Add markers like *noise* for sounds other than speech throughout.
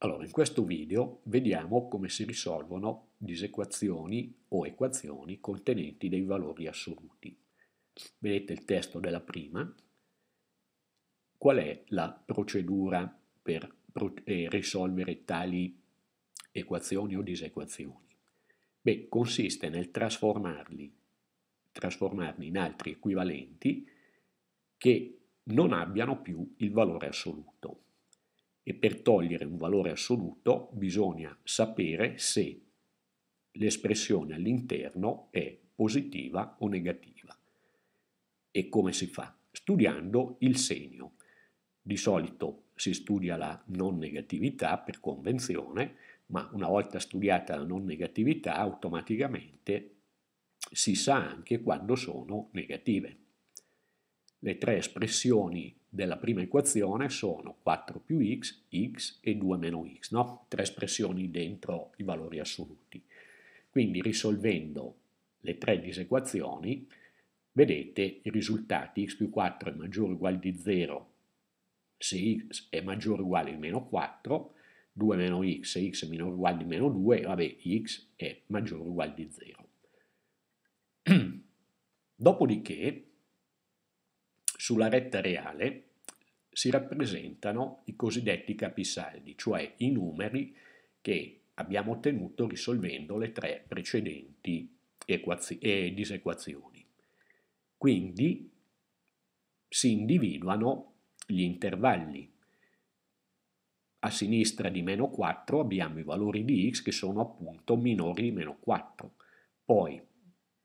Allora, in questo video vediamo come si risolvono disequazioni o equazioni contenenti dei valori assoluti. Vedete il testo della prima. Qual è la procedura per eh, risolvere tali equazioni o disequazioni? Beh, consiste nel trasformarli, trasformarli in altri equivalenti che non abbiano più il valore assoluto e per togliere un valore assoluto bisogna sapere se l'espressione all'interno è positiva o negativa. E come si fa? Studiando il segno. Di solito si studia la non negatività per convenzione, ma una volta studiata la non negatività automaticamente si sa anche quando sono negative. Le tre espressioni della prima equazione sono 4 più x, x e 2 meno x, no? tre espressioni dentro i valori assoluti. Quindi risolvendo le tre disequazioni vedete i risultati x più 4 è maggiore o uguale di 0 se x è maggiore o uguale di meno 4, 2 meno x se x è minore o uguale di meno 2, vabbè x è maggiore o uguale di 0. *clears throat* Dopodiché sulla retta reale si rappresentano i cosiddetti capisaldi, cioè i numeri che abbiamo ottenuto risolvendo le tre precedenti eh, disequazioni. Quindi si individuano gli intervalli. A sinistra di meno 4 abbiamo i valori di x che sono appunto minori di meno 4. Poi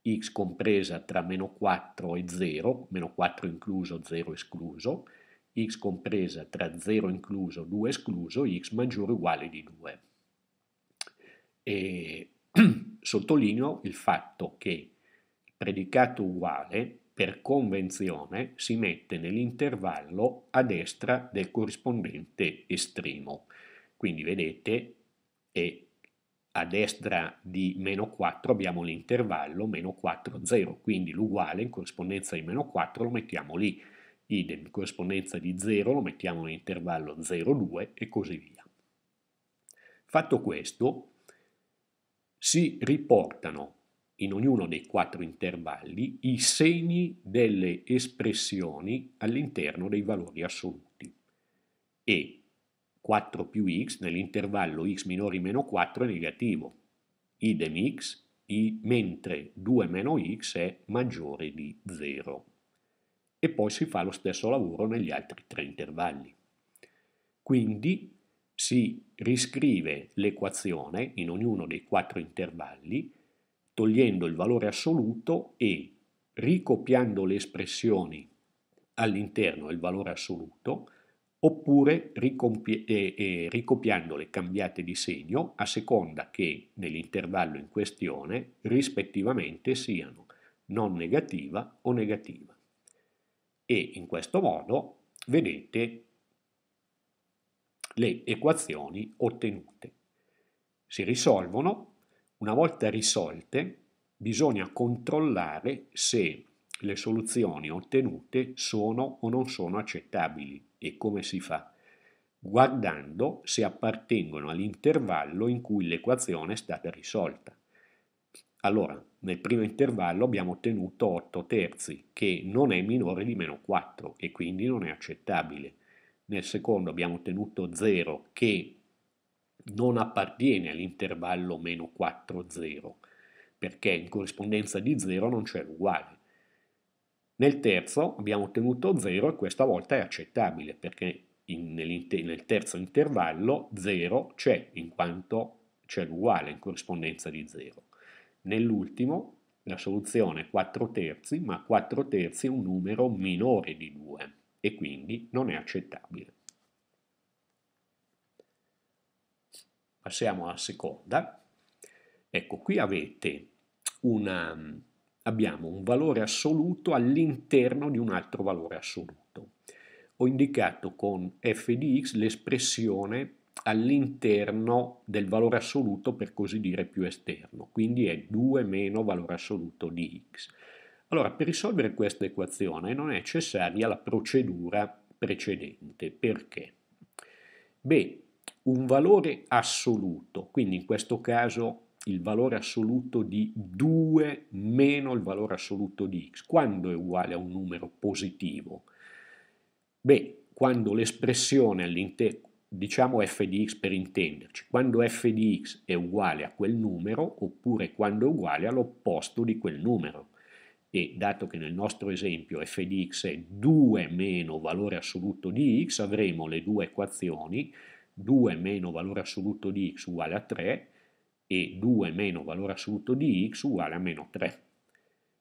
x compresa tra meno 4 e 0, meno 4 incluso, 0 escluso, x compresa tra 0 incluso, 2 escluso, x maggiore o uguale di 2. E *clears throat* sottolineo il fatto che il predicato uguale per convenzione si mette nell'intervallo a destra del corrispondente estremo. Quindi vedete è a destra di meno 4 abbiamo l'intervallo meno 4, 0, quindi l'uguale in corrispondenza di meno 4 lo mettiamo lì, idem in corrispondenza di 0 lo mettiamo nell'intervallo 0, 2 e così via. Fatto questo, si riportano in ognuno dei quattro intervalli i segni delle espressioni all'interno dei valori assoluti e 4 più x nell'intervallo x minore meno 4 è negativo, idem x, i, mentre 2 meno x è maggiore di 0. E poi si fa lo stesso lavoro negli altri tre intervalli. Quindi si riscrive l'equazione in ognuno dei quattro intervalli togliendo il valore assoluto e ricopiando le espressioni all'interno del valore assoluto oppure ricopi- eh, eh, ricopiandole cambiate di segno a seconda che nell'intervallo in questione rispettivamente siano non negativa o negativa. E in questo modo vedete le equazioni ottenute. Si risolvono, una volta risolte bisogna controllare se le soluzioni ottenute sono o non sono accettabili e come si fa? Guardando se appartengono all'intervallo in cui l'equazione è stata risolta. Allora, nel primo intervallo abbiamo ottenuto 8 terzi, che non è minore di meno 4 e quindi non è accettabile. Nel secondo abbiamo ottenuto 0, che non appartiene all'intervallo meno 4, 0, perché in corrispondenza di 0 non c'è l'uguale. Nel terzo abbiamo ottenuto 0 e questa volta è accettabile perché in, nel terzo intervallo 0 c'è in quanto c'è l'uguale in corrispondenza di 0. Nell'ultimo la soluzione è 4 terzi, ma 4 terzi è un numero minore di 2 e quindi non è accettabile. Passiamo alla seconda. Ecco, qui avete una, abbiamo un valore assoluto all'interno di un altro valore assoluto. Ho indicato con f di x l'espressione all'interno del valore assoluto per così dire più esterno, quindi è 2 meno valore assoluto di x. Allora, per risolvere questa equazione non è necessaria la procedura precedente. Perché? Beh, un valore assoluto, quindi in questo caso il valore assoluto di 2 meno il valore assoluto di x. Quando è uguale a un numero positivo? Beh, quando l'espressione all'interno, diciamo f di x per intenderci, quando f di x è uguale a quel numero oppure quando è uguale all'opposto di quel numero. E dato che nel nostro esempio f di x è 2 meno valore assoluto di x, avremo le due equazioni, 2 meno valore assoluto di x uguale a 3, e 2 meno valore assoluto di x uguale a meno 3.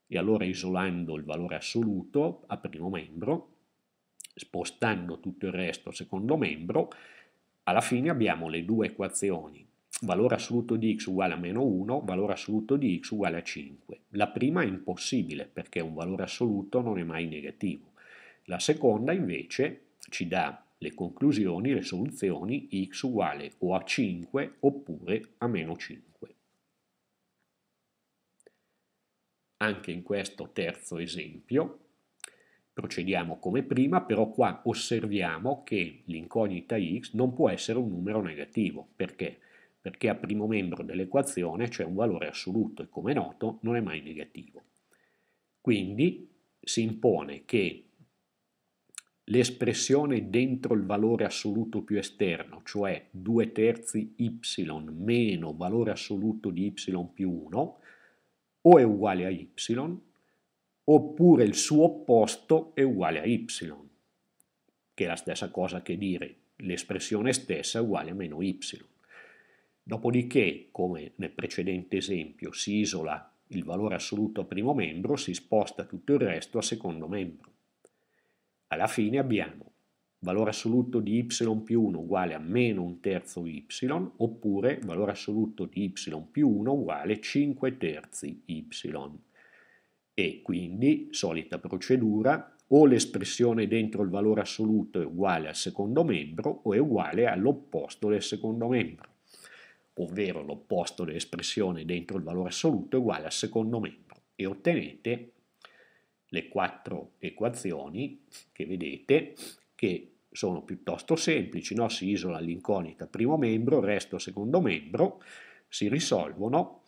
E allora isolando il valore assoluto a primo membro, spostando tutto il resto al secondo membro, alla fine abbiamo le due equazioni valore assoluto di x uguale a meno 1, valore assoluto di x uguale a 5. La prima è impossibile perché un valore assoluto non è mai negativo. La seconda invece ci dà le conclusioni, le soluzioni x uguale o a 5 oppure a meno 5. Anche in questo terzo esempio procediamo come prima, però qua osserviamo che l'incognita x non può essere un numero negativo. Perché? Perché a primo membro dell'equazione c'è un valore assoluto e come noto non è mai negativo. Quindi si impone che l'espressione dentro il valore assoluto più esterno, cioè 2 terzi y meno valore assoluto di y più 1, o è uguale a y, oppure il suo opposto è uguale a y, che è la stessa cosa che dire l'espressione stessa è uguale a meno y. Dopodiché, come nel precedente esempio, si isola il valore assoluto a primo membro, si sposta tutto il resto a secondo membro. Alla fine abbiamo valore assoluto di y più 1 uguale a meno un terzo y, oppure valore assoluto di y più 1 uguale 5 terzi y. E quindi, solita procedura, o l'espressione dentro il valore assoluto è uguale al secondo membro o è uguale all'opposto del secondo membro, ovvero l'opposto dell'espressione dentro il valore assoluto è uguale al secondo membro e ottenete le quattro equazioni che vedete che sono piuttosto semplici, no? si isola l'incognita primo membro, il resto secondo membro, si risolvono,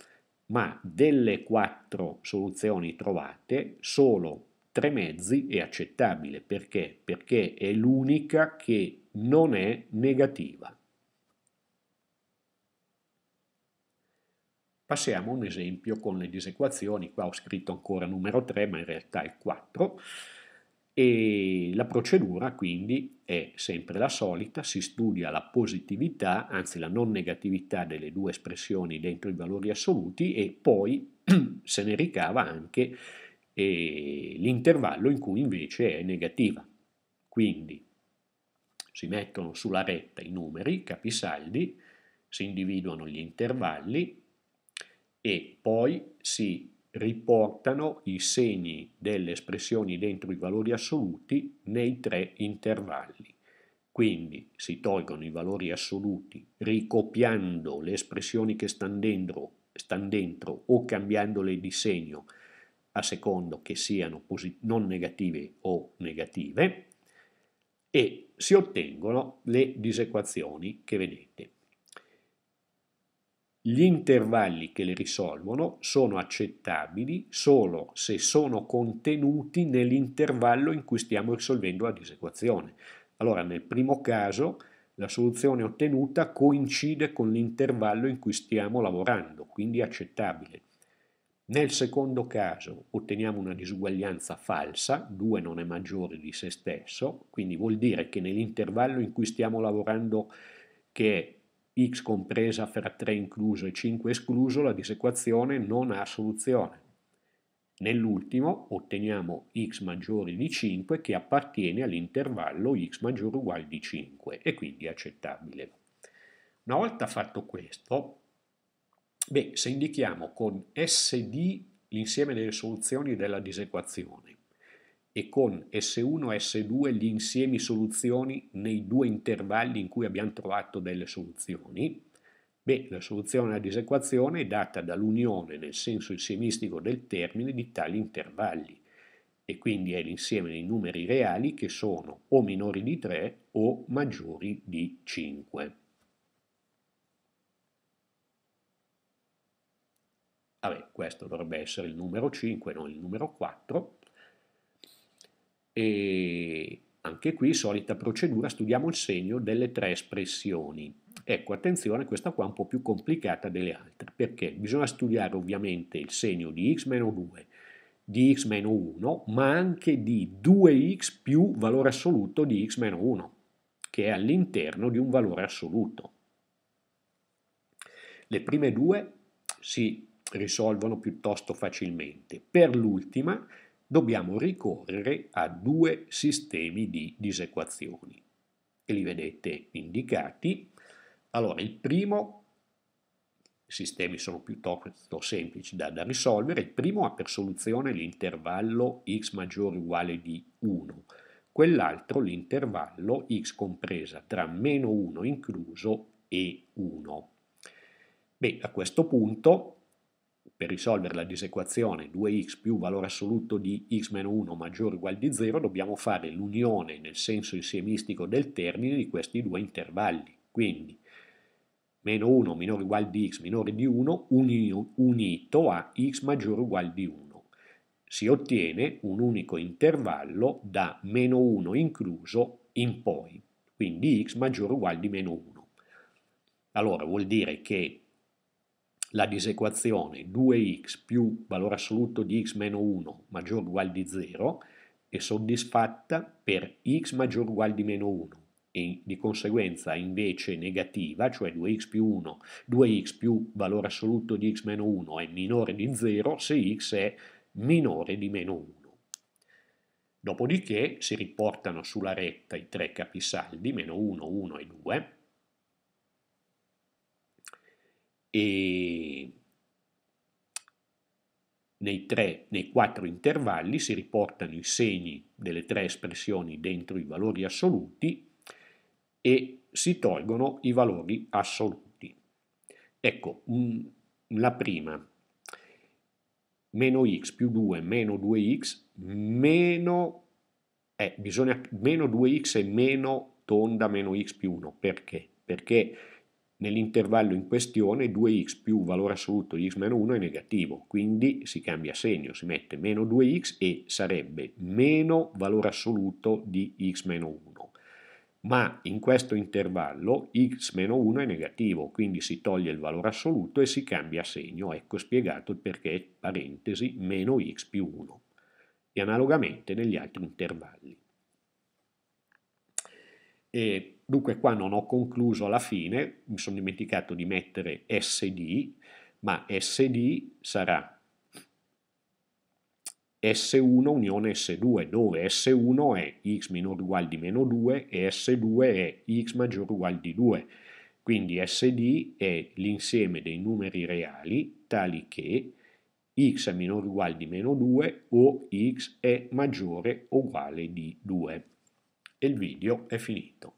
ma delle quattro soluzioni trovate solo tre mezzi è accettabile. Perché? Perché è l'unica che non è negativa. Passiamo a un esempio con le disequazioni, qua ho scritto ancora numero 3 ma in realtà è 4 e la procedura quindi è sempre la solita, si studia la positività, anzi la non negatività delle due espressioni dentro i valori assoluti e poi *clears throat* se ne ricava anche eh, l'intervallo in cui invece è negativa. Quindi si mettono sulla retta i numeri, capisaldi, si individuano gli intervalli, e poi si riportano i segni delle espressioni dentro i valori assoluti nei tre intervalli. Quindi si tolgono i valori assoluti ricopiando le espressioni che stanno dentro, stan dentro, o cambiandole di segno a secondo che siano non negative o negative e si ottengono le disequazioni che vedete. Gli intervalli che le risolvono sono accettabili solo se sono contenuti nell'intervallo in cui stiamo risolvendo la disequazione. Allora, nel primo caso, la soluzione ottenuta coincide con l'intervallo in cui stiamo lavorando, quindi accettabile. Nel secondo caso otteniamo una disuguaglianza falsa, 2 non è maggiore di se stesso, quindi vuol dire che nell'intervallo in cui stiamo lavorando, che è x compresa fra 3 incluso e 5 escluso, la disequazione non ha soluzione. Nell'ultimo otteniamo x maggiore di 5 che appartiene all'intervallo x maggiore uguale di 5 e quindi è accettabile. Una volta fatto questo, beh, se indichiamo con SD l'insieme delle soluzioni della disequazione e con S1 e S2 gli insiemi soluzioni nei due intervalli in cui abbiamo trovato delle soluzioni, beh, la soluzione alla disequazione è data dall'unione nel senso insiemistico del termine di tali intervalli e quindi è l'insieme dei numeri reali che sono o minori di 3 o maggiori di 5. Vabbè, questo dovrebbe essere il numero 5, non il numero 4. E anche qui, solita procedura, studiamo il segno delle tre espressioni. Ecco, attenzione, questa qua è un po' più complicata delle altre, perché bisogna studiare ovviamente il segno di x meno 2, di x meno 1, ma anche di 2x più valore assoluto di x meno 1, che è all'interno di un valore assoluto. Le prime due si risolvono piuttosto facilmente. Per l'ultima dobbiamo ricorrere a due sistemi di disequazioni e li vedete indicati. Allora, il primo, i sistemi sono piuttosto semplici da, da risolvere, il primo ha per soluzione l'intervallo x maggiore o uguale di 1, quell'altro l'intervallo x compresa tra meno 1 incluso e 1. Beh, a questo punto per risolvere la disequazione 2x più valore assoluto di x meno 1 maggiore o uguale di 0 dobbiamo fare l'unione nel senso insiemistico del termine di questi due intervalli. Quindi meno 1 minore o uguale di x minore di 1 uni, unito a x maggiore o uguale di 1. Si ottiene un unico intervallo da meno 1 incluso in poi, quindi x maggiore o uguale di meno 1. Allora vuol dire che la disequazione 2x più valore assoluto di x meno 1 maggiore o uguale di 0 è soddisfatta per x maggiore o uguale di meno 1 e di conseguenza invece negativa, cioè 2x più 1, 2x più valore assoluto di x meno 1 è minore di 0 se x è minore di meno 1. Dopodiché si riportano sulla retta i tre capisaldi, meno 1, 1 e 2, e nei, tre, nei quattro intervalli si riportano i segni delle tre espressioni dentro i valori assoluti e si tolgono i valori assoluti. Ecco, la prima, meno x più 2 meno 2x meno, eh, bisogna, meno 2x è meno tonda meno x più 1, perché? Perché Nell'intervallo in questione 2x più valore assoluto di x meno 1 è negativo, quindi si cambia segno, si mette meno 2x e sarebbe meno valore assoluto di x meno 1. Ma in questo intervallo x meno 1 è negativo, quindi si toglie il valore assoluto e si cambia segno. Ecco spiegato il perché, parentesi, meno x più 1. E analogamente negli altri intervalli. E dunque qua non ho concluso alla fine, mi sono dimenticato di mettere SD, ma SD sarà S1 unione S2, dove S1 è x minore uguale di meno 2 e S2 è x maggiore uguale di 2. Quindi SD è l'insieme dei numeri reali tali che x è minore uguale di meno 2 o x è maggiore o uguale di 2 e il video è finito.